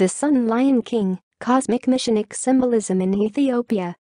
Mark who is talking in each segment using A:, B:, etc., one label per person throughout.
A: The Sun Lion King, Cosmic Missionic Symbolism in Ethiopia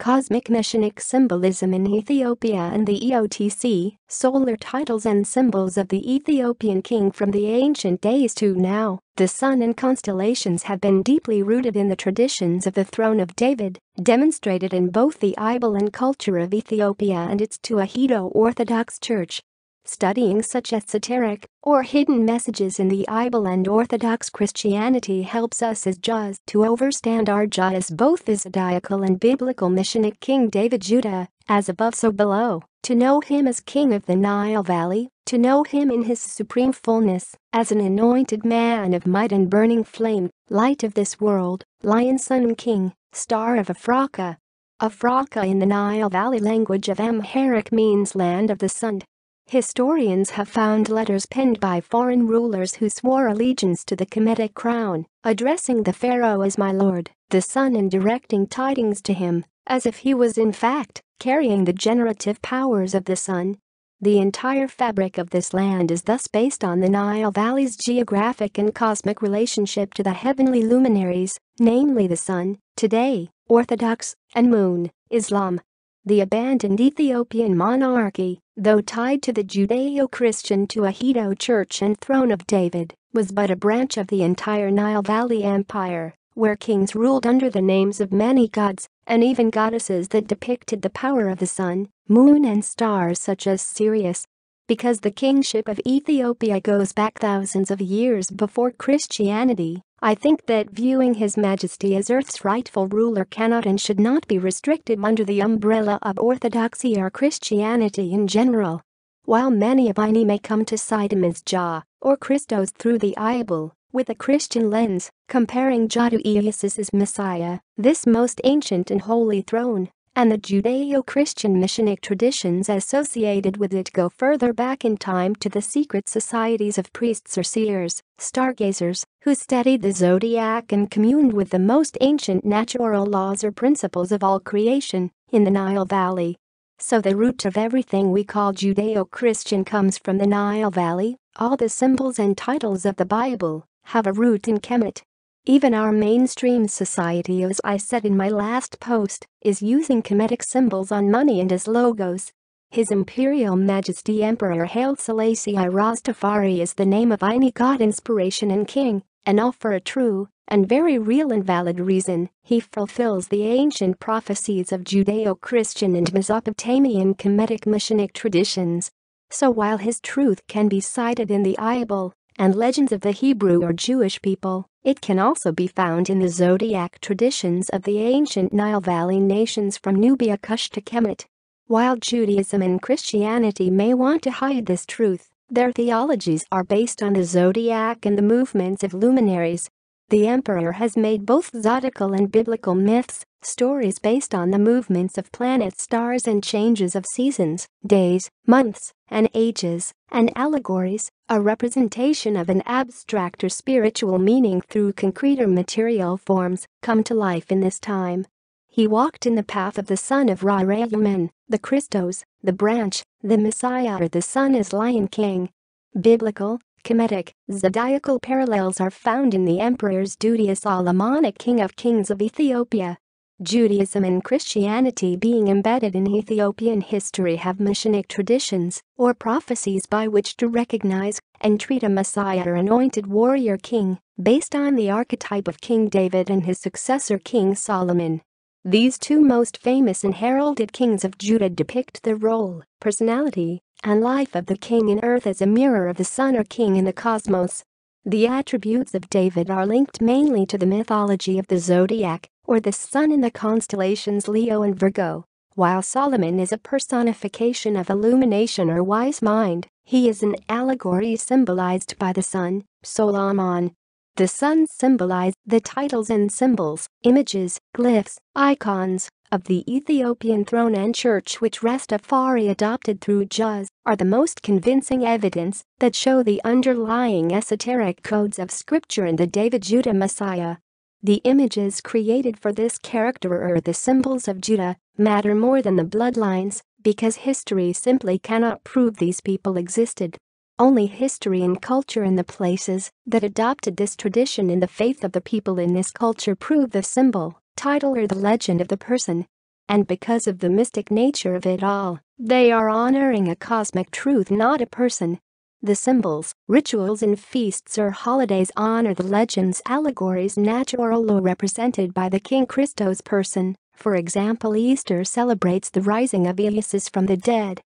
A: Cosmic Missionic Symbolism in Ethiopia and the EOTC, solar titles and symbols of the Ethiopian king from the ancient days to now, the sun and constellations have been deeply rooted in the traditions of the throne of David, demonstrated in both the Bible and culture of Ethiopia and its Tewahedo Orthodox Church. Studying such esoteric or hidden messages in the Bible and Orthodox Christianity helps us as Jaws to overstand our Jaws as both Zodiacal and biblical at King David Judah, as above so below, to know him as King of the Nile Valley, to know him in his supreme fullness, as an anointed man of might and burning flame, light of this world, lion sun and king, star of Afraka. Afraka in the Nile Valley language of Amharic means land of the sun Historians have found letters penned by foreign rulers who swore allegiance to the Kemetic crown, addressing the pharaoh as my lord, the son and directing tidings to him, as if he was in fact carrying the generative powers of the sun. The entire fabric of this land is thus based on the Nile Valley's geographic and cosmic relationship to the heavenly luminaries, namely the sun, today, Orthodox, and moon, Islam, the abandoned Ethiopian monarchy, though tied to the Judeo-Christian Tewahedo Church and Throne of David, was but a branch of the entire Nile Valley Empire, where kings ruled under the names of many gods and even goddesses that depicted the power of the sun, moon and stars such as Sirius, because the kingship of Ethiopia goes back thousands of years before Christianity, I think that viewing His Majesty as Earth's rightful ruler cannot and should not be restricted under the umbrella of orthodoxy or Christianity in general. While many of Aini may come to cite him as Jah or Christos through the Bible, with a Christian lens, comparing Jah to as Messiah, this most ancient and holy throne and the Judeo-Christian missionic traditions associated with it go further back in time to the secret societies of priests or seers, stargazers, who studied the zodiac and communed with the most ancient natural laws or principles of all creation in the Nile Valley. So the root of everything we call Judeo-Christian comes from the Nile Valley, all the symbols and titles of the Bible have a root in Kemet, even our mainstream society as I said in my last post, is using comedic symbols on money and as logos. His Imperial Majesty Emperor Haile Selassie I Rastafari is the name of any god inspiration and king, and all for a true and very real and valid reason, he fulfills the ancient prophecies of Judeo-Christian and Mesopotamian Kemetic Messianic traditions. So while his truth can be cited in the Bible and legends of the Hebrew or Jewish people, it can also be found in the zodiac traditions of the ancient Nile Valley nations from Nubia Kush to Kemet. While Judaism and Christianity may want to hide this truth, their theologies are based on the zodiac and the movements of luminaries. The emperor has made both zodiacal and biblical myths stories based on the movements of planets, stars, and changes of seasons, days, months, and ages, and allegories, a representation of an abstract or spiritual meaning through concrete or material forms, come to life in this time. He walked in the path of the son of Ra Rayuman, the Christos, the branch, the Messiah or the son is Lion King. Biblical, Kemetic, zodiacal parallels are found in the emperor's duty as Solomonic king of kings of Ethiopia, Judaism and Christianity being embedded in Ethiopian history have messianic traditions or prophecies by which to recognize and treat a messiah or anointed warrior king based on the archetype of King David and his successor King Solomon. These two most famous and heralded kings of Judah depict the role, personality, and life of the king in earth as a mirror of the sun or king in the cosmos. The attributes of David are linked mainly to the mythology of the zodiac or the sun in the constellations Leo and Virgo. While Solomon is a personification of illumination or wise mind, he is an allegory symbolized by the sun, Solomon. The sun symbolized the titles and symbols, images, glyphs, icons, of the Ethiopian throne and church which Rastafari adopted through Juz are the most convincing evidence that show the underlying esoteric codes of scripture and the David Judah Messiah. The images created for this character or the symbols of Judah matter more than the bloodlines because history simply cannot prove these people existed. Only history and culture in the places that adopted this tradition in the faith of the people in this culture prove the symbol, title or the legend of the person. And because of the mystic nature of it all, they are honoring a cosmic truth not a person, the symbols, rituals and feasts or holidays honor the legend's allegories, natural law represented by the King Christos person, for example Easter celebrates the rising of Eleusis from the dead.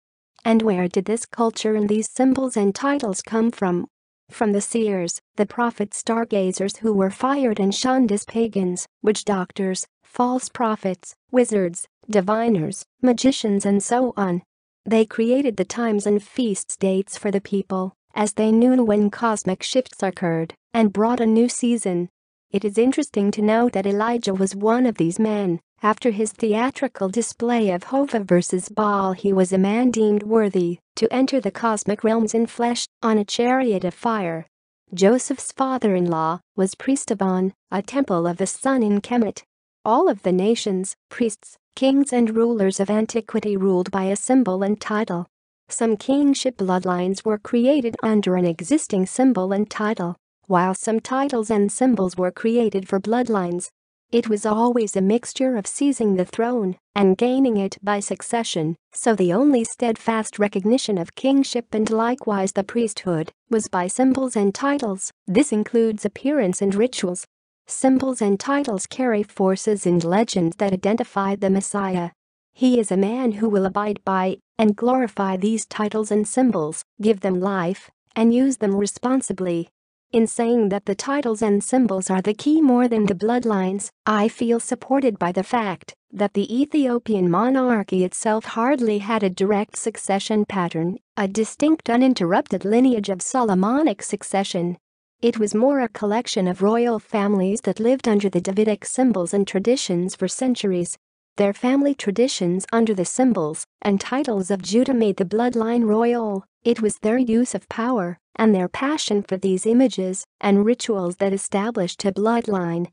A: And where did this culture and these symbols and titles come from? From the seers, the prophet stargazers who were fired and shunned as pagans, witch doctors, false prophets, wizards, diviners, magicians and so on, they created the times and feasts dates for the people, as they knew when cosmic shifts occurred, and brought a new season. It is interesting to note that Elijah was one of these men. After his theatrical display of Hova versus Baal he was a man deemed worthy to enter the cosmic realms in flesh, on a chariot of fire. Joseph's father-in-law was priest of On, a temple of the sun in Kemet. All of the nation's priests Kings and rulers of antiquity ruled by a symbol and title. Some kingship bloodlines were created under an existing symbol and title, while some titles and symbols were created for bloodlines. It was always a mixture of seizing the throne and gaining it by succession, so the only steadfast recognition of kingship and likewise the priesthood was by symbols and titles. This includes appearance and rituals, Symbols and titles carry forces and legends that identify the Messiah. He is a man who will abide by and glorify these titles and symbols, give them life, and use them responsibly. In saying that the titles and symbols are the key more than the bloodlines, I feel supported by the fact that the Ethiopian monarchy itself hardly had a direct succession pattern, a distinct uninterrupted lineage of Solomonic succession. It was more a collection of royal families that lived under the Davidic symbols and traditions for centuries. Their family traditions under the symbols and titles of Judah made the bloodline royal, it was their use of power and their passion for these images and rituals that established a bloodline.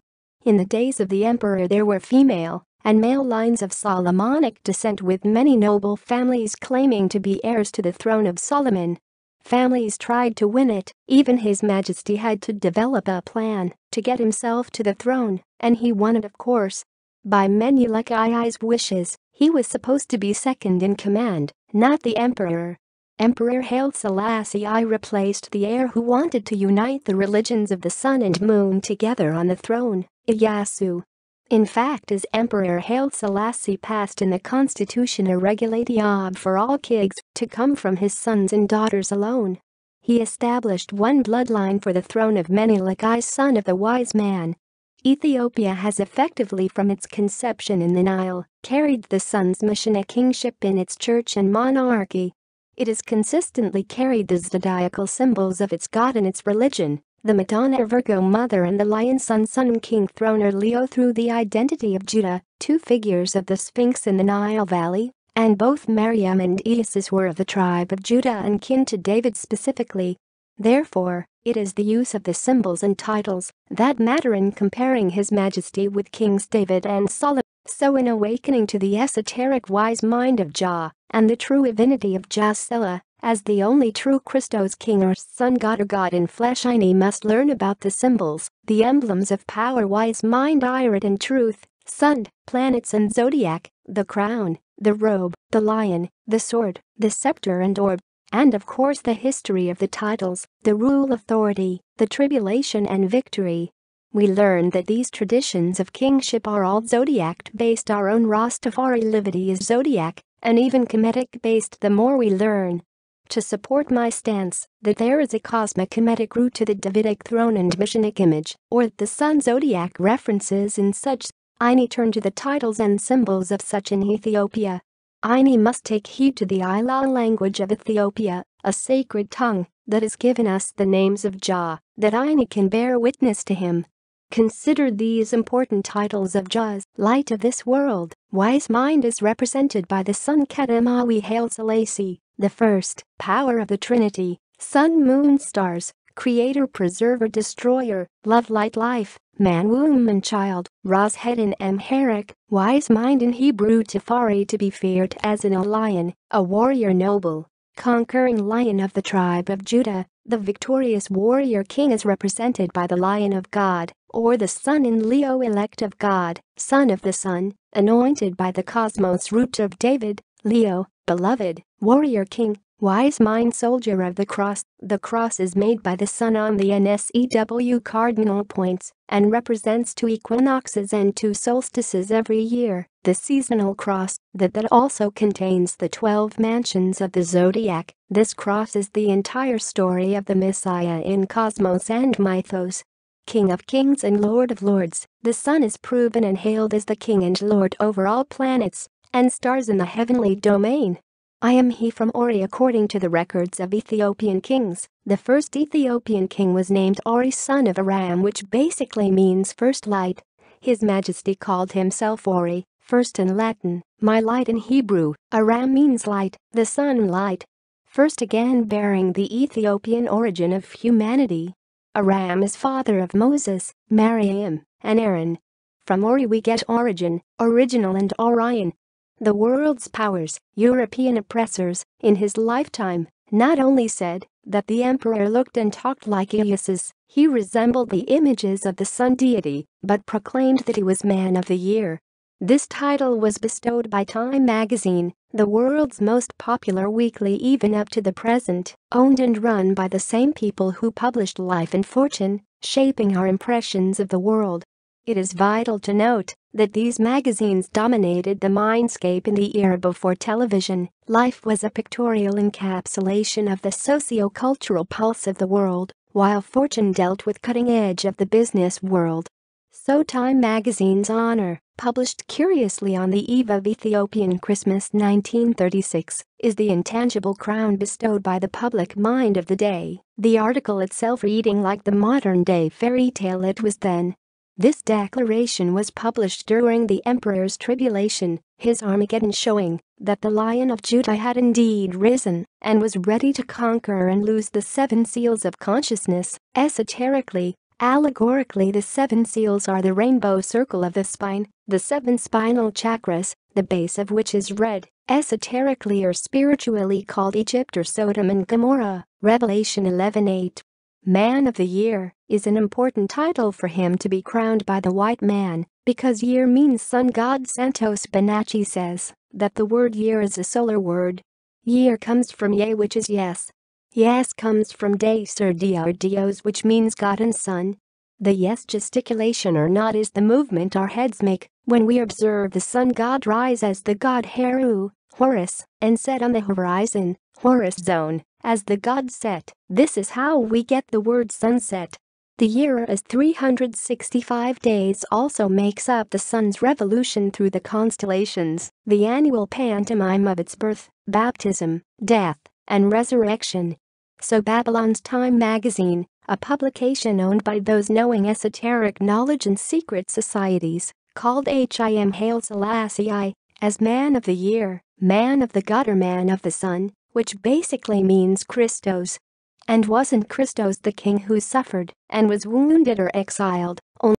A: In the days of the emperor there were female and male lines of Solomonic descent with many noble families claiming to be heirs to the throne of Solomon Families tried to win it, even His Majesty had to develop a plan to get himself to the throne, and he won it of course. By many like Ii's wishes, he was supposed to be second in command, not the emperor. Emperor Haile Selassie I replaced the heir who wanted to unite the religions of the sun and moon together on the throne, Iyasu. In fact as Emperor Haile Selassie passed in the constitution a regulatiab for all kids to come from his sons and daughters alone. He established one bloodline for the throne of Menelik son of the wise man. Ethiopia has effectively from its conception in the Nile carried the son's mission a kingship in its church and monarchy. It has consistently carried the zodiacal symbols of its god and its religion, the Madonna Virgo Mother and the Lion Sun Sun King Throner Leo through the identity of Judah, two figures of the Sphinx in the Nile Valley, and both Mariam and Isis were of the tribe of Judah and kin to David specifically. Therefore, it is the use of the symbols and titles that matter in comparing his majesty with Kings David and Solomon. So in awakening to the esoteric wise mind of Jah and the true divinity of Jasela, as the only true Christos king or sun god or god in flesh Aini must learn about the symbols, the emblems of power wise mind Irid and truth, sun, planets and zodiac, the crown, the robe, the lion, the sword, the scepter and orb, and of course the history of the titles, the rule authority, the tribulation and victory. We learn that these traditions of kingship are all zodiac-based our own Rastafari livity is zodiac, and even Kemetic-based the more we learn, to support my stance that there is a cosmic emetic root to the Davidic throne and Mishanic image, or the sun zodiac references in such, Aini turn to the titles and symbols of such in Ethiopia. Aini must take heed to the Ila language of Ethiopia, a sacred tongue that has given us the names of Jah, that Aini can bear witness to him. Consider these important titles of Jah's: light of this world, wise mind is represented by the sun Kadamawi Hail Selassie, the first, power of the Trinity, sun, moon, stars, creator, preserver, destroyer, love, light, life, man, womb, and child, Ra's head in Amharic, wise mind in Hebrew, Tefari, to be feared as an lion, a warrior noble, conquering lion of the tribe of Judah, the victorious warrior king is represented by the lion of God, or the sun in Leo, elect of God, son of the sun, anointed by the cosmos root of David, Leo, beloved, warrior king, wise mind soldier of the cross, the cross is made by the sun on the NSEW cardinal points and represents two equinoxes and two solstices every year, the seasonal cross, that that also contains the 12 mansions of the zodiac, this cross is the entire story of the Messiah in cosmos and mythos. King of kings and Lord of lords, the sun is proven and hailed as the king and lord over all planets, and stars in the heavenly domain. I am he from Ori according to the records of Ethiopian kings. The first Ethiopian king was named Ori son of Aram which basically means first light. His majesty called himself Ori, first in Latin, my light in Hebrew, Aram means light, the sun light. First again bearing the Ethiopian origin of humanity. Aram is father of Moses, Mariam, and Aaron. From Ori we get origin, original and Orion, the world's powers, European oppressors, in his lifetime, not only said that the emperor looked and talked like Iacus, he resembled the images of the sun deity, but proclaimed that he was man of the year. This title was bestowed by Time magazine, the world's most popular weekly even up to the present, owned and run by the same people who published Life and Fortune, shaping our impressions of the world. It is vital to note that these magazines dominated the mindscape in the era before television. Life was a pictorial encapsulation of the socio-cultural pulse of the world, while Fortune dealt with cutting edge of the business world. So Time magazine's honor, published curiously on the eve of Ethiopian Christmas 1936, is the intangible crown bestowed by the public mind of the day, the article itself reading like the modern-day fairy tale it was then. This declaration was published during the emperor's tribulation, his Armageddon showing that the Lion of Judah had indeed risen and was ready to conquer and lose the seven seals of consciousness, esoterically, Allegorically the seven seals are the rainbow circle of the spine, the seven spinal chakras, the base of which is red, esoterically or spiritually called Egypt or Sodom and Gomorrah, Revelation 11.8 Man of the Year is an important title for him to be crowned by the white man because year means sun god Santos Bonacci says that the word year is a solar word. Year comes from ye which is yes. Yes comes from de sur dios which means god and sun. The yes gesticulation or nod is the movement our heads make when we observe the sun god rise as the god Heru, Horus, and set on the horizon, Horus zone. As the god set, this is how we get the word sunset. The year is 365 days also makes up the sun's revolution through the constellations, the annual pantomime of its birth, baptism, death, and resurrection. So Babylon's Time magazine, a publication owned by those knowing esoteric knowledge and secret societies, called H.I.M. Haile Selassie I, as Man of the Year, Man of the Gutter, Man of the Sun, which basically means Christos. And wasn't Christos the king who suffered and was wounded or exiled? Only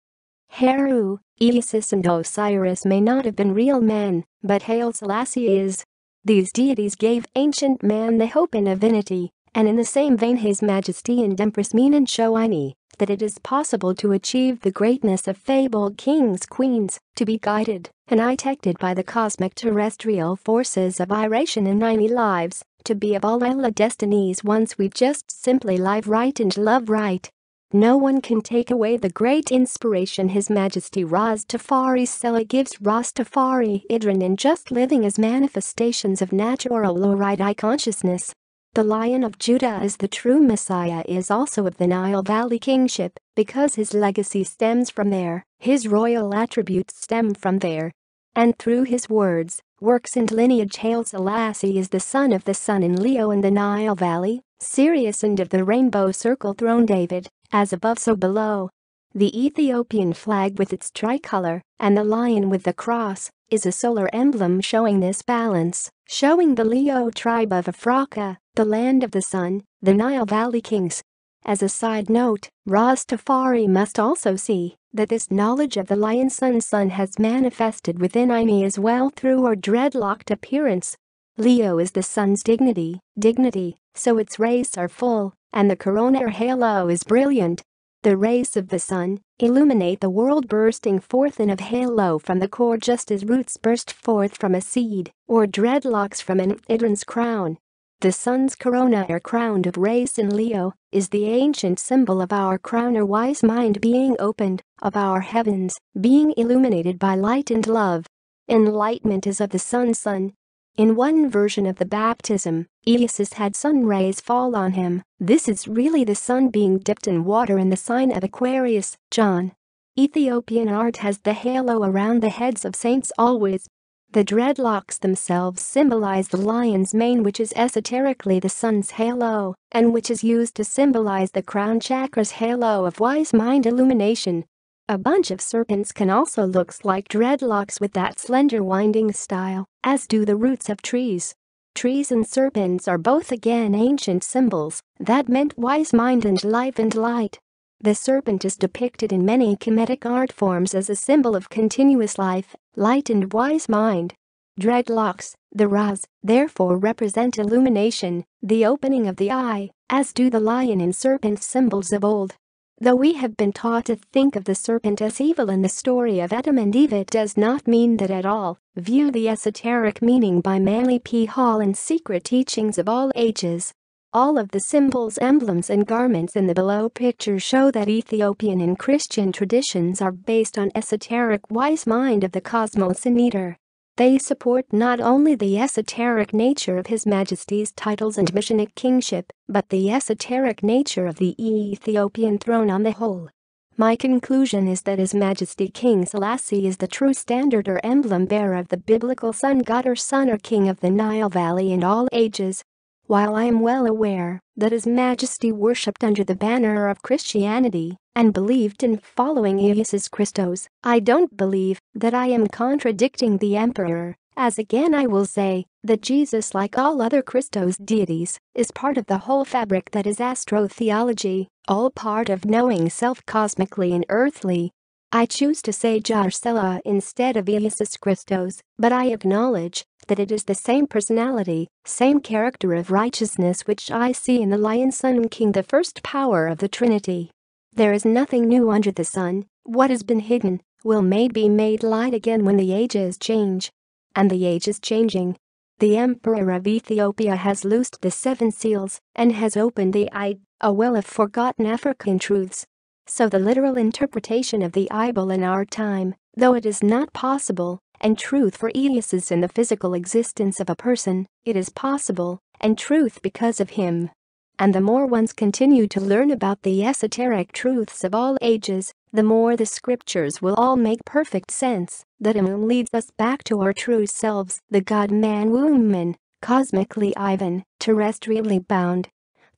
A: Heru, Isis and Osiris may not have been real men, but Hail Selassie is. These deities gave ancient man the hope in divinity, and in the same vein His Majesty and Empress Menon show Aini that it is possible to achieve the greatness of fabled kings queens, to be guided and protected by the cosmic terrestrial forces of iration in 90 lives, to be of all Ella destinies once we just simply live right and love right. No one can take away the great inspiration His Majesty Tafari Sela gives Tafari Idrin in just living as manifestations of natural or right eye consciousness. The Lion of Judah is the true Messiah is also of the Nile Valley kingship because his legacy stems from there, his royal attributes stem from there, and through his words, works and lineage Hail Selassie is the son of the sun in Leo and the Nile Valley, Sirius and of the rainbow circle throne David, as above so below. The Ethiopian flag with its tricolor and the lion with the cross is a solar emblem showing this balance, showing the Leo tribe of Afraka, the land of the sun, the Nile Valley kings. As a side note, Rastafari must also see that this knowledge of the lion sun sun has manifested within I me as well through our dreadlocked appearance. Leo is the sun's dignity, dignity, so its rays are full, and the corona or halo is brilliant. The rays of the sun illuminate the world bursting forth in a halo from the core just as roots burst forth from a seed or dreadlocks from an Idrin's crown. The sun's corona or crown of rays in Leo is the ancient symbol of our crown or wise mind being opened, of our heavens being illuminated by light and love. Enlightenment is of the sun sun. In one version of the baptism, Iesus had sun rays fall on him. This is really the sun being dipped in water in the sign of Aquarius, John. Ethiopian art has the halo around the heads of saints always the dreadlocks themselves symbolize the lion's mane which is esoterically the sun's halo, and which is used to symbolize the crown chakra's halo of wise mind illumination. A bunch of serpents can also looks like dreadlocks with that slender winding style, as do the roots of trees. Trees and serpents are both again ancient symbols that meant wise mind and life and light. The serpent is depicted in many comedic art forms as a symbol of continuous life light and wise mind. Dreadlocks, the Ras, therefore represent illumination, the opening of the eye, as do the lion and serpent symbols of old. Though we have been taught to think of the serpent as evil in the story of Adam and Eve it does not mean that at all, view the esoteric meaning by Manly P. Hall and secret teachings of all ages. All of the symbols, emblems and garments in the below picture show that Ethiopian and Christian traditions are based on esoteric wise mind of the cosmos and eater. They support not only the esoteric nature of His Majesty's titles and missionic kingship, but the esoteric nature of the Ethiopian throne on the whole. My conclusion is that His Majesty King Selassie is the true standard or emblem bearer of the biblical sun god or sun or king of the Nile Valley in all ages, while I am well aware that His Majesty worshipped under the banner of Christianity and believed in following Jesus Christos, I don't believe that I am contradicting the Emperor, as again I will say that Jesus like all other Christos deities is part of the whole fabric that is astrotheology, all part of knowing self cosmically and earthly. I choose to say Jarsela instead of Jesus Christos, but I acknowledge that it is the same personality, same character of righteousness which I see in the Lion Son King the first power of the Trinity. There is nothing new under the sun, what has been hidden will made be made light again when the ages change. And the age is changing. The Emperor of Ethiopia has loosed the seven seals and has opened the eye, a well of forgotten African truths. So the literal interpretation of the Bible in our time, though it is not possible, and truth for Elias is in the physical existence of a person, it is possible, and truth because of him. And the more ones continue to learn about the esoteric truths of all ages, the more the scriptures will all make perfect sense, that Amun leads us back to our true selves, the God-man woman, cosmically Ivan, terrestrially bound.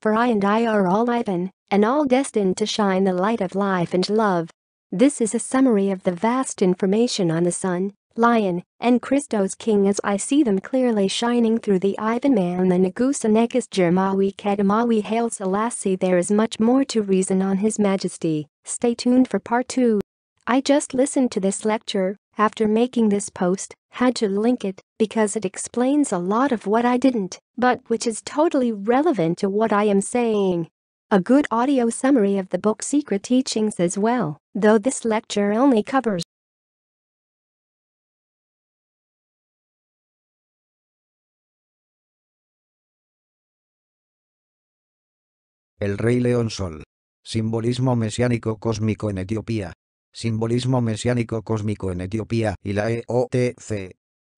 A: For I and I are all Ivan, and all destined to shine the light of life and love. This is a summary of the vast information on the sun, Lion, and Christos King as I see them clearly shining through the Ivan man the Nagusanekis Jermawi Kedamawi Hail Selassie there is much more to reason on his majesty, stay tuned for part 2. I just listened to this lecture, after making this post, had to link it, because it explains a lot of what I didn't, but which is totally relevant to what I am saying. A good audio summary of the book Secret Teachings as well, though this lecture only
B: covers El rey león sol. Simbolismo mesiánico cósmico en Etiopía. Simbolismo mesiánico cósmico en Etiopía y la EOTC.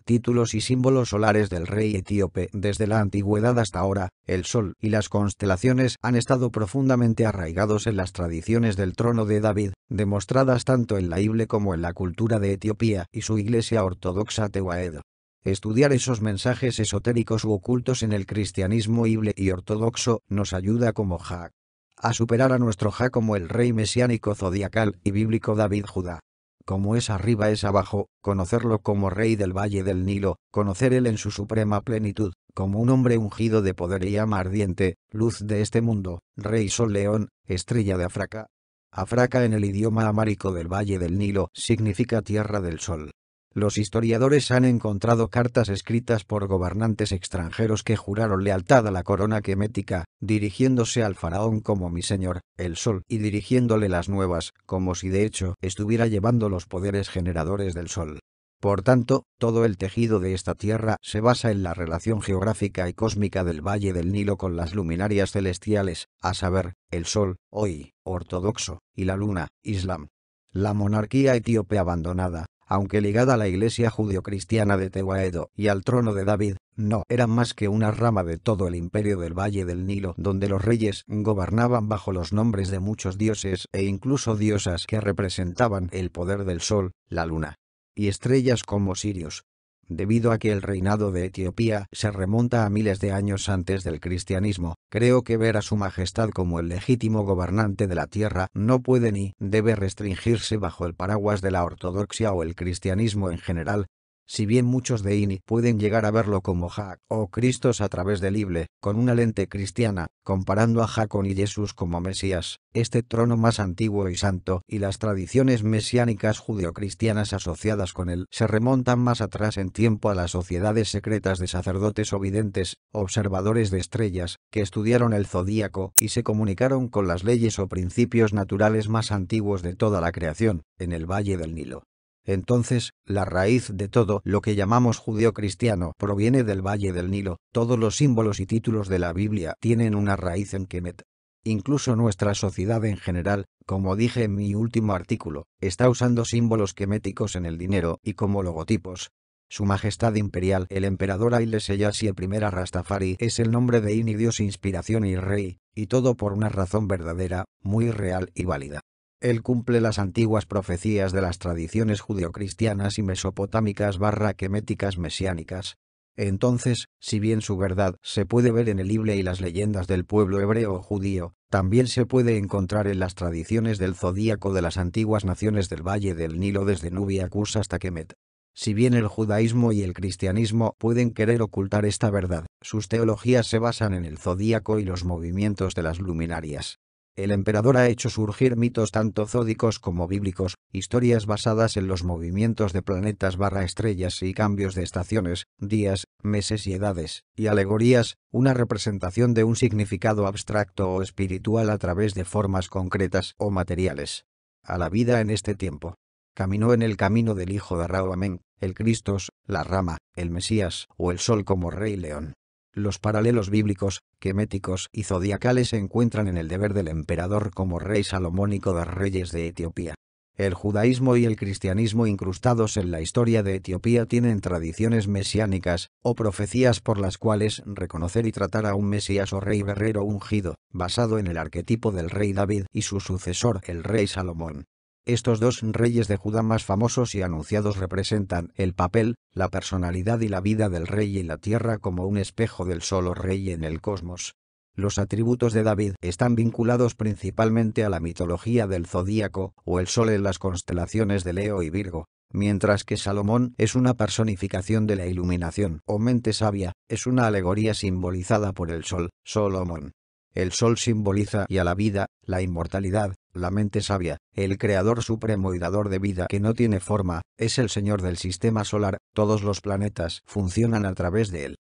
B: Títulos y símbolos solares del rey etíope Desde la antigüedad hasta ahora, el sol y las constelaciones han estado profundamente arraigados en las tradiciones del trono de David, demostradas tanto en la Ible como en la cultura de Etiopía y su iglesia ortodoxa Tewaed. Estudiar esos mensajes esotéricos u ocultos en el cristianismo híble y ortodoxo nos ayuda como Ja. a superar a nuestro Ja como el rey mesiánico zodiacal y bíblico David Judá. Como es arriba es abajo, conocerlo como rey del valle del Nilo, conocer él en su suprema plenitud, como un hombre ungido de poder y ama ardiente, luz de este mundo, rey sol león, estrella de Afraca. Afraca en el idioma amárico del valle del Nilo significa tierra del sol. Los historiadores han encontrado cartas escritas por gobernantes extranjeros que juraron lealtad a la corona quemética, dirigiéndose al faraón como mi señor, el sol, y dirigiéndole las nuevas, como si de hecho estuviera llevando los poderes generadores del sol. Por tanto, todo el tejido de esta tierra se basa en la relación geográfica y cósmica del Valle del Nilo con las luminarias celestiales, a saber, el Sol, hoy, ortodoxo, y la Luna, Islam. La monarquía etíope abandonada, aunque ligada a la iglesia judio-cristiana de Tewaedo y al trono de David, no eran más que una rama de todo el imperio del Valle del Nilo, donde los reyes gobernaban bajo los nombres de muchos dioses e incluso diosas que representaban el poder del sol, la luna y estrellas como Sirius, debido a que el reinado de Etiopía se remonta a miles de años antes del cristianismo, creo que ver a su majestad como el legítimo gobernante de la tierra no puede ni debe restringirse bajo el paraguas de la ortodoxia o el cristianismo en general, si bien muchos de INI pueden llegar a verlo como Jack o Cristos a través del Ible, con una lente cristiana, comparando a Jacob y Jesús como Mesías, este trono más antiguo y santo y las tradiciones mesiánicas judeocristianas asociadas con él se remontan más atrás en tiempo a las sociedades secretas de sacerdotes o videntes, observadores de estrellas, que estudiaron el zodíaco y se comunicaron con las leyes o principios naturales más antiguos de toda la creación, en el Valle del Nilo. Entonces, la raíz de todo lo que llamamos cristiano proviene del Valle del Nilo, todos los símbolos y títulos de la Biblia tienen una raíz en Kemet. Incluso nuestra sociedad en general, como dije en mi último artículo, está usando símbolos keméticos en el dinero y como logotipos. Su Majestad Imperial el Emperador Haile el I Rastafari es el nombre de Ini Dios inspiración y rey, y todo por una razón verdadera, muy real y válida. Él cumple las antiguas profecías de las tradiciones judio-cristianas y mesopotámicas barra queméticas mesiánicas. Entonces, si bien su verdad se puede ver en el Ible y las leyendas del pueblo hebreo judío, también se puede encontrar en las tradiciones del zodíaco de las antiguas naciones del Valle del Nilo desde Nubia hasta Kemet. Si bien el judaísmo y el cristianismo pueden querer ocultar esta verdad, sus teologías se basan en el zodíaco y los movimientos de las luminarias. El emperador ha hecho surgir mitos tanto zódicos como bíblicos, historias basadas en los movimientos de planetas barra estrellas y cambios de estaciones, días, meses y edades, y alegorías, una representación de un significado abstracto o espiritual a través de formas concretas o materiales. A la vida en este tiempo. Caminó en el camino del hijo de Raúl Amén, el Cristos, la rama, el Mesías o el Sol como Rey León. Los paralelos bíblicos, queméticos y zodiacales se encuentran en el deber del emperador como rey salomónico de reyes de Etiopía. El judaísmo y el cristianismo incrustados en la historia de Etiopía tienen tradiciones mesiánicas, o profecías por las cuales reconocer y tratar a un mesías o rey guerrero ungido, basado en el arquetipo del rey David y su sucesor el rey Salomón. Estos dos reyes de Judá más famosos y anunciados representan el papel, la personalidad y la vida del rey y la tierra como un espejo del solo rey en el cosmos. Los atributos de David están vinculados principalmente a la mitología del zodíaco o el sol en las constelaciones de Leo y Virgo, mientras que Salomón es una personificación de la iluminación o mente sabia, es una alegoría simbolizada por el sol, Solomón. El sol simboliza y a la vida, la inmortalidad, la mente sabia, el creador supremo y dador de vida que no tiene forma, es el señor del sistema solar, todos los planetas funcionan a través de él.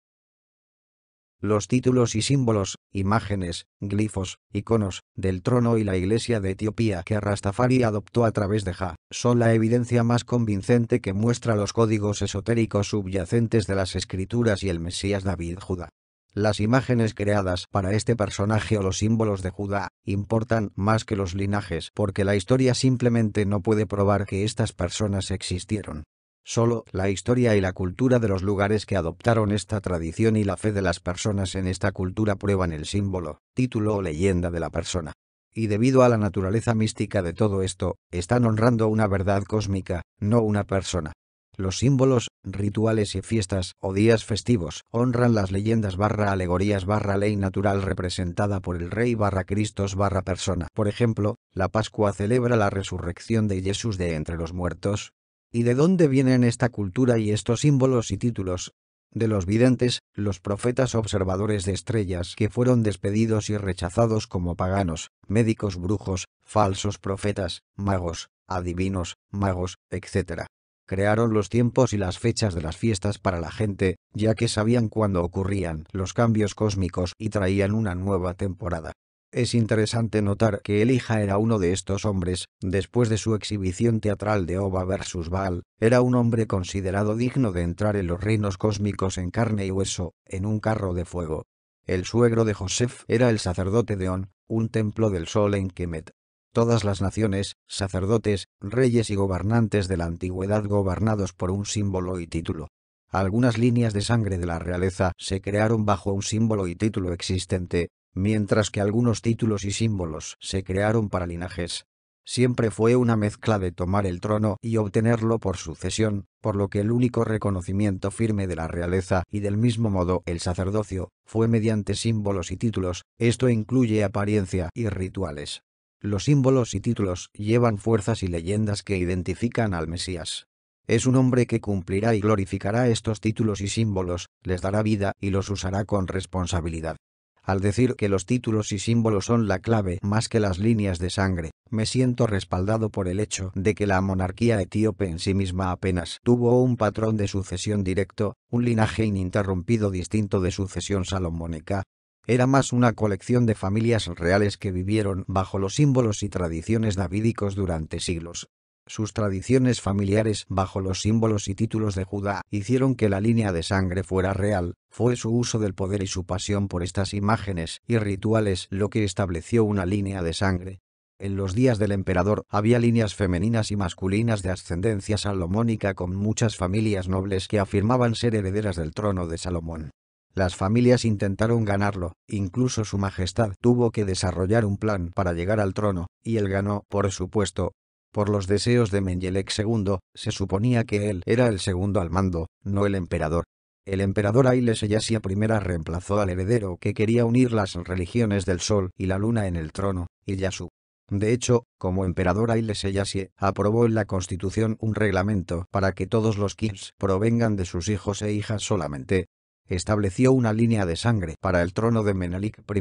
B: Los títulos y símbolos, imágenes, glifos, iconos, del trono y la iglesia de Etiopía que Rastafari adoptó a través de Ja, son la evidencia más convincente que muestra los códigos esotéricos subyacentes de las escrituras y el Mesías David Judá. Las imágenes creadas para este personaje o los símbolos de Judá importan más que los linajes porque la historia simplemente no puede probar que estas personas existieron. Solo la historia y la cultura de los lugares que adoptaron esta tradición y la fe de las personas en esta cultura prueban el símbolo, título o leyenda de la persona. Y debido a la naturaleza mística de todo esto, están honrando una verdad cósmica, no una persona. Los símbolos, rituales y fiestas o días festivos honran las leyendas barra alegorías barra ley natural representada por el rey barra Cristos barra persona. Por ejemplo, la Pascua celebra la resurrección de Jesús de entre los muertos. ¿Y de dónde vienen esta cultura y estos símbolos y títulos? de los videntes, los profetas observadores de estrellas que fueron despedidos y rechazados como paganos, médicos brujos, falsos profetas, magos, adivinos, magos, etc crearon los tiempos y las fechas de las fiestas para la gente, ya que sabían cuándo ocurrían los cambios cósmicos y traían una nueva temporada. Es interesante notar que Elija era uno de estos hombres, después de su exhibición teatral de Ova vs. Baal, era un hombre considerado digno de entrar en los reinos cósmicos en carne y hueso, en un carro de fuego. El suegro de Joseph era el sacerdote de On, un templo del sol en Kemet todas las naciones, sacerdotes, reyes y gobernantes de la antigüedad gobernados por un símbolo y título. Algunas líneas de sangre de la realeza se crearon bajo un símbolo y título existente, mientras que algunos títulos y símbolos se crearon para linajes. Siempre fue una mezcla de tomar el trono y obtenerlo por sucesión, por lo que el único reconocimiento firme de la realeza y del mismo modo el sacerdocio, fue mediante símbolos y títulos, esto incluye apariencia y rituales. Los símbolos y títulos llevan fuerzas y leyendas que identifican al Mesías. Es un hombre que cumplirá y glorificará estos títulos y símbolos, les dará vida y los usará con responsabilidad. Al decir que los títulos y símbolos son la clave más que las líneas de sangre, me siento respaldado por el hecho de que la monarquía etíope en sí misma apenas tuvo un patrón de sucesión directo, un linaje ininterrumpido distinto de sucesión salomónica, era más una colección de familias reales que vivieron bajo los símbolos y tradiciones davídicos durante siglos. Sus tradiciones familiares bajo los símbolos y títulos de Judá hicieron que la línea de sangre fuera real, fue su uso del poder y su pasión por estas imágenes y rituales lo que estableció una línea de sangre. En los días del emperador había líneas femeninas y masculinas de ascendencia salomónica con muchas familias nobles que afirmaban ser herederas del trono de Salomón. Las familias intentaron ganarlo, incluso su majestad tuvo que desarrollar un plan para llegar al trono, y él ganó, por supuesto. Por los deseos de Menyelek II, se suponía que él era el segundo al mando, no el emperador. El emperador ailes Eyasia I reemplazó al heredero que quería unir las religiones del sol y la luna en el trono, Iyasu. De hecho, como emperador Aile Seyasie aprobó en la constitución un reglamento para que todos los kings provengan de sus hijos e hijas solamente, estableció una línea de sangre para el trono de Menelik I,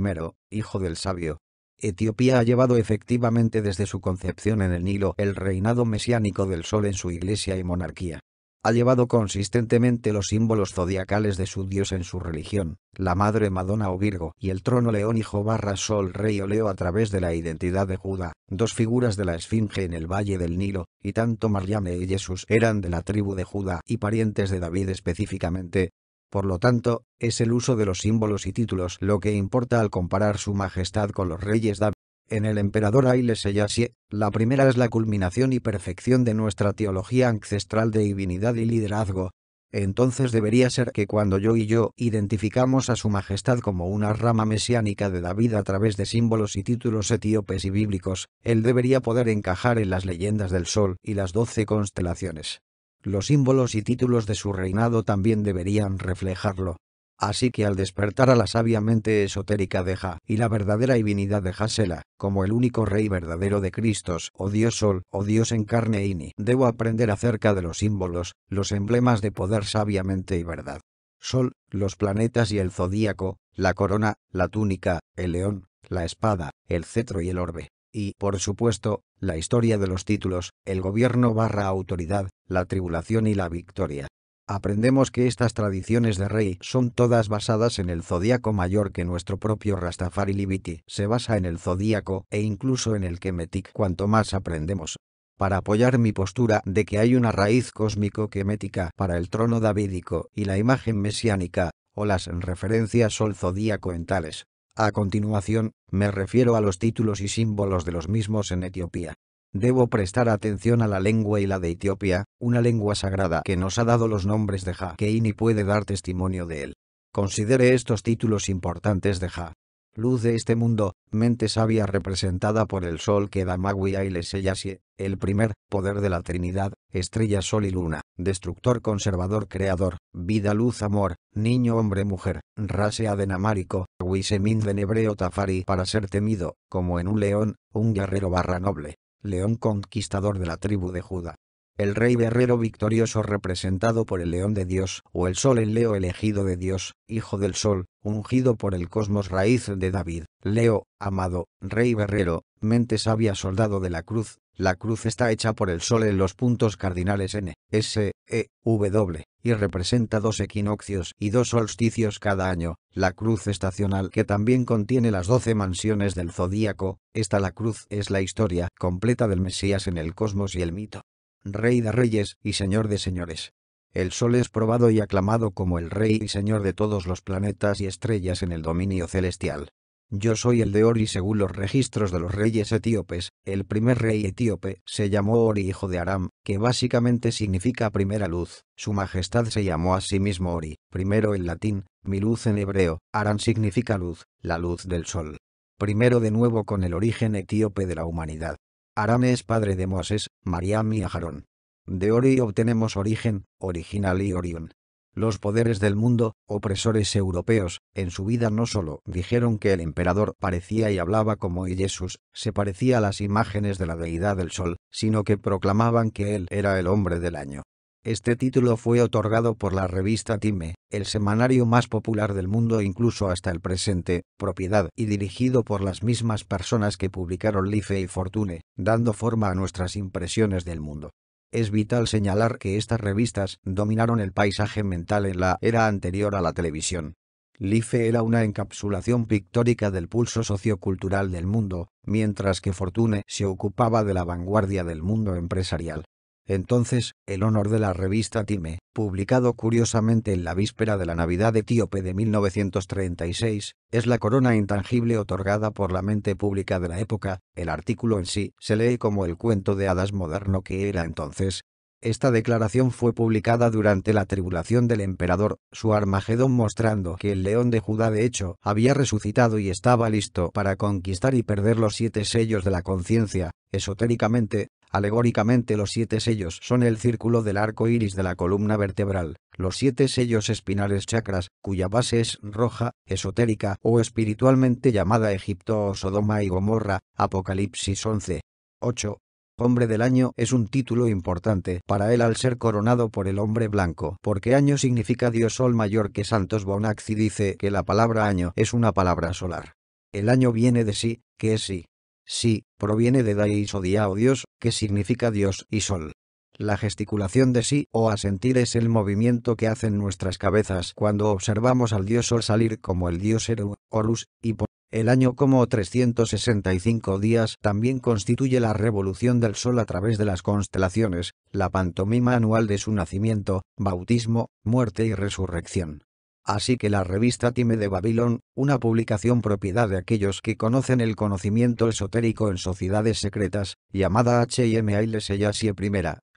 B: hijo del sabio. Etiopía ha llevado efectivamente desde su concepción en el Nilo el reinado mesiánico del sol en su iglesia y monarquía. Ha llevado consistentemente los símbolos zodiacales de su dios en su religión, la madre Madonna o Virgo y el trono león hijo barra sol rey o leo a través de la identidad de Judá, dos figuras de la esfinge en el valle del Nilo, y tanto Mariane y Jesús eran de la tribu de Judá y parientes de David específicamente, por lo tanto, es el uso de los símbolos y títulos lo que importa al comparar su majestad con los reyes David. En el emperador Haile Selassie, la primera es la culminación y perfección de nuestra teología ancestral de divinidad y liderazgo. Entonces debería ser que cuando yo y yo identificamos a su majestad como una rama mesiánica de David a través de símbolos y títulos etíopes y bíblicos, él debería poder encajar en las leyendas del sol y las doce constelaciones. Los símbolos y títulos de su reinado también deberían reflejarlo. Así que al despertar a la sabiamente mente esotérica de Ja y la verdadera divinidad de Hasela, como el único rey verdadero de Cristos o oh Dios Sol o oh Dios en carne Ini, debo aprender acerca de los símbolos, los emblemas de poder sabiamente y verdad. Sol, los planetas y el zodíaco, la corona, la túnica, el león, la espada, el cetro y el orbe y, por supuesto, la historia de los títulos, el gobierno barra autoridad, la tribulación y la victoria. Aprendemos que estas tradiciones de rey son todas basadas en el zodíaco mayor que nuestro propio Rastafari Libiti se basa en el zodíaco e incluso en el Kemetic cuanto más aprendemos. Para apoyar mi postura de que hay una raíz cósmico-kemética para el trono davídico y la imagen mesiánica, o las referencias sol zodíaco en tales a continuación, me refiero a los títulos y símbolos de los mismos en Etiopía. Debo prestar atención a la lengua y la de Etiopía, una lengua sagrada que nos ha dado los nombres de ja que y puede dar testimonio de él. Considere estos títulos importantes de Ja luz de este mundo, mente sabia representada por el sol que da Magui y sellasie, el primer poder de la Trinidad, estrella sol y luna, destructor conservador creador, vida luz amor, niño hombre mujer, rasea de namárico, de de hebreo tafari para ser temido, como en un león, un guerrero barra noble, león conquistador de la tribu de Judá. El rey guerrero victorioso representado por el león de Dios, o el sol en Leo elegido de Dios, hijo del sol, ungido por el cosmos raíz de David, Leo, amado, rey guerrero, mente sabia soldado de la cruz, la cruz está hecha por el sol en los puntos cardinales N, S, E, W, y representa dos equinoccios y dos solsticios cada año. La cruz estacional que también contiene las doce mansiones del zodíaco, esta la cruz es la historia completa del Mesías en el cosmos y el mito Rey de Reyes y Señor de Señores. El Sol es probado y aclamado como el Rey y Señor de todos los planetas y estrellas en el dominio celestial. Yo soy el de Ori según los registros de los reyes etíopes, el primer rey etíope se llamó Ori hijo de Aram, que básicamente significa primera luz, su majestad se llamó a sí mismo Ori, primero en latín, mi luz en hebreo, Aram significa luz, la luz del sol. Primero de nuevo con el origen etíope de la humanidad, Aram es padre de Moisés, Mariam y Ajarón. De Ori obtenemos origen, original y Orión. Los poderes del mundo, opresores europeos, en su vida no solo dijeron que el emperador parecía y hablaba como Jesús, se parecía a las imágenes de la deidad del sol, sino que proclamaban que él era el hombre del año. Este título fue otorgado por la revista Time, el semanario más popular del mundo incluso hasta el presente, propiedad y dirigido por las mismas personas que publicaron Life y Fortune, dando forma a nuestras impresiones del mundo. Es vital señalar que estas revistas dominaron el paisaje mental en la era anterior a la televisión. Life era una encapsulación pictórica del pulso sociocultural del mundo, mientras que Fortune se ocupaba de la vanguardia del mundo empresarial. Entonces, el honor de la revista Time, publicado curiosamente en la víspera de la Navidad etíope de 1936, es la corona intangible otorgada por la mente pública de la época, el artículo en sí se lee como el cuento de hadas moderno que era entonces. Esta declaración fue publicada durante la tribulación del emperador, su Armagedón mostrando que el león de Judá de hecho había resucitado y estaba listo para conquistar y perder los siete sellos de la conciencia, Esotéricamente, Alegóricamente los siete sellos son el círculo del arco iris de la columna vertebral, los siete sellos espinales chakras, cuya base es roja, esotérica o espiritualmente llamada Egipto o Sodoma y Gomorra, Apocalipsis 11. 8. Hombre del Año es un título importante para él al ser coronado por el hombre blanco, porque año significa Dios Sol mayor que Santos Bonacci dice que la palabra año es una palabra solar. El año viene de sí, que es sí. Sí, proviene de Dais o Dia o Dios, que significa Dios y Sol. La gesticulación de sí o a sentir es el movimiento que hacen nuestras cabezas cuando observamos al dios Sol salir como el dios Eru, Horus, y por el año como 365 días también constituye la revolución del Sol a través de las constelaciones, la pantomima anual de su nacimiento, bautismo, muerte y resurrección. Así que la revista Time de Babilón, una publicación propiedad de aquellos que conocen el conocimiento esotérico en sociedades secretas, llamada H.M. I,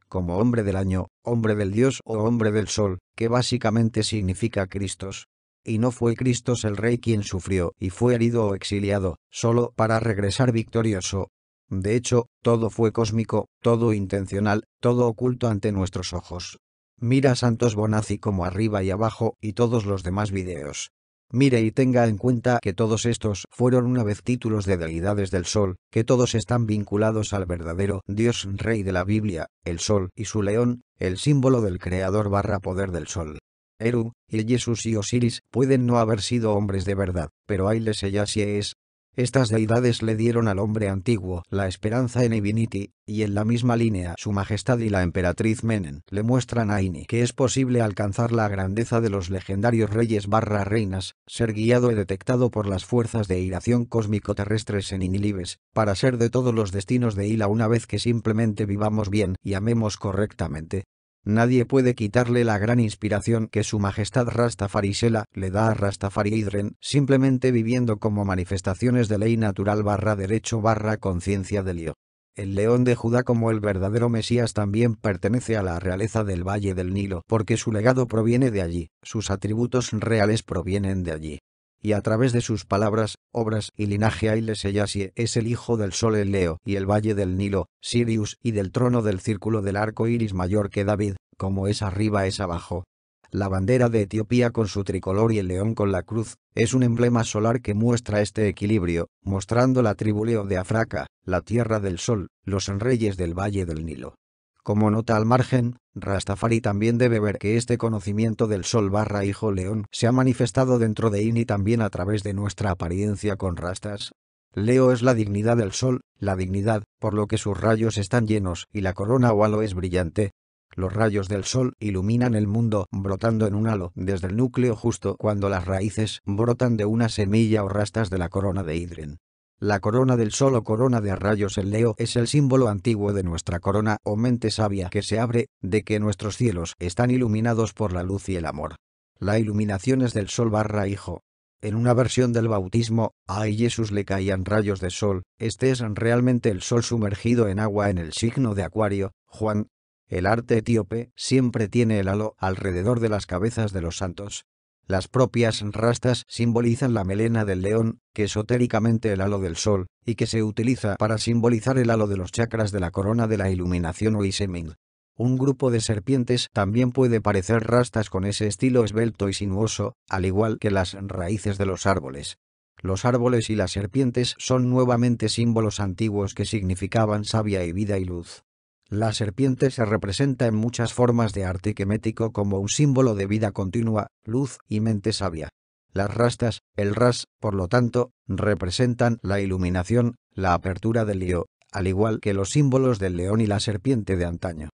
B: como hombre del año, hombre del dios o hombre del sol, que básicamente significa Cristos. Y no fue Cristos el rey quien sufrió y fue herido o exiliado, solo para regresar victorioso. De hecho, todo fue cósmico, todo intencional, todo oculto ante nuestros ojos. Mira Santos Bonazzi como arriba y abajo y todos los demás videos. Mire y tenga en cuenta que todos estos fueron una vez títulos de deidades del sol, que todos están vinculados al verdadero Dios Rey de la Biblia, el sol y su león, el símbolo del creador barra poder del sol. Eru, y Jesús y Osiris pueden no haber sido hombres de verdad, pero ya si es, estas deidades le dieron al hombre antiguo la esperanza en Ibiniti, y en la misma línea su majestad y la emperatriz Menen le muestran a Ini que es posible alcanzar la grandeza de los legendarios reyes barra reinas, ser guiado y detectado por las fuerzas de iración cósmico-terrestres en Inilibes, para ser de todos los destinos de Ila una vez que simplemente vivamos bien y amemos correctamente, Nadie puede quitarle la gran inspiración que su majestad Rastafarisela le da a Rastafari Idren, simplemente viviendo como manifestaciones de ley natural barra derecho barra conciencia del lío. El león de Judá como el verdadero Mesías también pertenece a la realeza del Valle del Nilo porque su legado proviene de allí, sus atributos reales provienen de allí y a través de sus palabras, obras y linaje Ailes Seyasie es el hijo del sol el Leo y el valle del Nilo, Sirius y del trono del círculo del arco iris mayor que David, como es arriba es abajo. La bandera de Etiopía con su tricolor y el león con la cruz, es un emblema solar que muestra este equilibrio, mostrando la tribu Leo de Afraca, la tierra del sol, los reyes del valle del Nilo. Como nota al margen, Rastafari también debe ver que este conocimiento del sol barra hijo león se ha manifestado dentro de INI también a través de nuestra apariencia con rastas. Leo es la dignidad del sol, la dignidad, por lo que sus rayos están llenos y la corona o halo es brillante. Los rayos del sol iluminan el mundo, brotando en un halo desde el núcleo justo cuando las raíces brotan de una semilla o rastas de la corona de hidrén. La corona del sol o corona de rayos el Leo es el símbolo antiguo de nuestra corona o mente sabia que se abre, de que nuestros cielos están iluminados por la luz y el amor. La iluminación es del sol barra hijo. En una versión del bautismo, a Jesús le caían rayos de sol, este es realmente el sol sumergido en agua en el signo de Acuario, Juan. El arte etíope siempre tiene el halo alrededor de las cabezas de los santos. Las propias rastas simbolizan la melena del león, que esotéricamente el halo del sol, y que se utiliza para simbolizar el halo de los chakras de la corona de la iluminación o Iseming. Un grupo de serpientes también puede parecer rastas con ese estilo esbelto y sinuoso, al igual que las raíces de los árboles. Los árboles y las serpientes son nuevamente símbolos antiguos que significaban savia y vida y luz. La serpiente se representa en muchas formas de arte quemético como un símbolo de vida continua, luz y mente sabia. Las rastas, el ras, por lo tanto, representan la iluminación, la apertura del lío, al igual que los símbolos del león y la serpiente de antaño.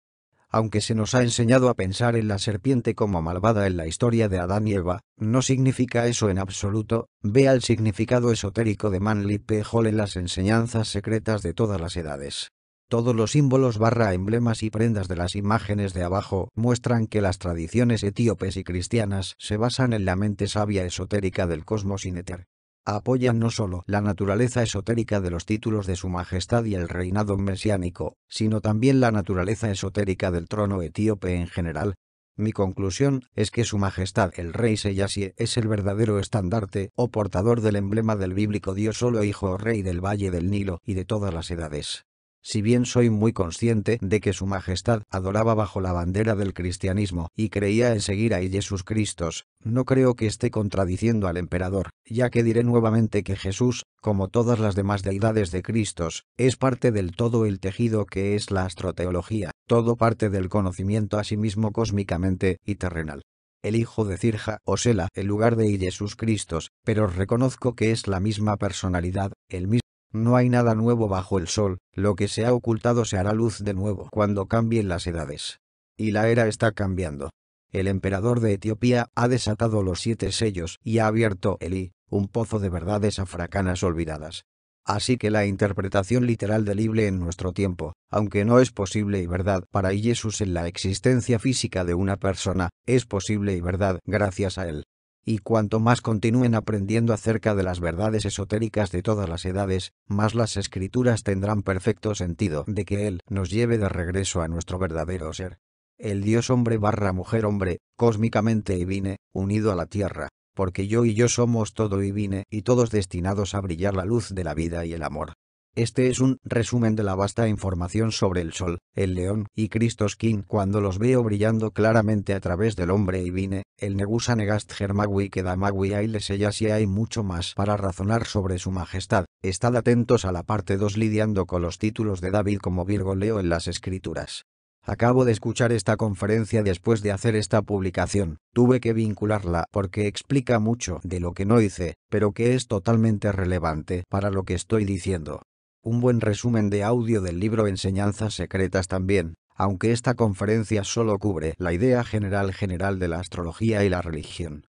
B: Aunque se nos ha enseñado a pensar en la serpiente como malvada en la historia de Adán y Eva, no significa eso en absoluto, vea el significado esotérico de Manly P. en las enseñanzas secretas de todas las edades. Todos los símbolos barra emblemas y prendas de las imágenes de abajo muestran que las tradiciones etíopes y cristianas se basan en la mente sabia esotérica del cosmos Ineter. Apoyan no solo la naturaleza esotérica de los títulos de su majestad y el reinado mesiánico, sino también la naturaleza esotérica del trono etíope en general, mi conclusión es que su majestad el rey Seyasie es el verdadero estandarte o portador del emblema del bíblico Dios solo hijo o rey del valle del Nilo y de todas las edades. Si bien soy muy consciente de que su majestad adoraba bajo la bandera del cristianismo y creía en seguir a Jesús Cristo, no creo que esté contradiciendo al emperador, ya que diré nuevamente que Jesús, como todas las demás deidades de Cristo, es parte del todo el tejido que es la astroteología, todo parte del conocimiento a sí mismo cósmicamente y terrenal el hijo de Cirja osela en lugar de Jesús Cristo, pero reconozco que es la misma personalidad, el mismo no hay nada nuevo bajo el sol, lo que se ha ocultado se hará luz de nuevo cuando cambien las edades. Y la era está cambiando. El emperador de Etiopía ha desatado los siete sellos y ha abierto I, un pozo de verdades afracanas olvidadas. Así que la interpretación literal del Ible en nuestro tiempo, aunque no es posible y verdad para Jesús en la existencia física de una persona, es posible y verdad gracias a él y cuanto más continúen aprendiendo acerca de las verdades esotéricas de todas las edades, más las escrituras tendrán perfecto sentido de que Él nos lleve de regreso a nuestro verdadero ser. El Dios hombre barra mujer hombre, cósmicamente y vine, unido a la tierra, porque yo y yo somos todo y vine y todos destinados a brillar la luz de la vida y el amor. Este es un resumen de la vasta información sobre el Sol, el León y Cristo King cuando los veo brillando claramente a través del hombre y vine, el Negusa Negast Germagui y Ailes ella y hay mucho más para razonar sobre su majestad. Estad atentos a la parte 2 lidiando con los títulos de David como Virgo Leo en las escrituras. Acabo de escuchar esta conferencia después de hacer esta publicación, tuve que vincularla porque explica mucho de lo que no hice, pero que es totalmente relevante para lo que estoy diciendo un buen resumen de audio del libro Enseñanzas Secretas también, aunque esta conferencia solo cubre la idea general general de la astrología y la religión.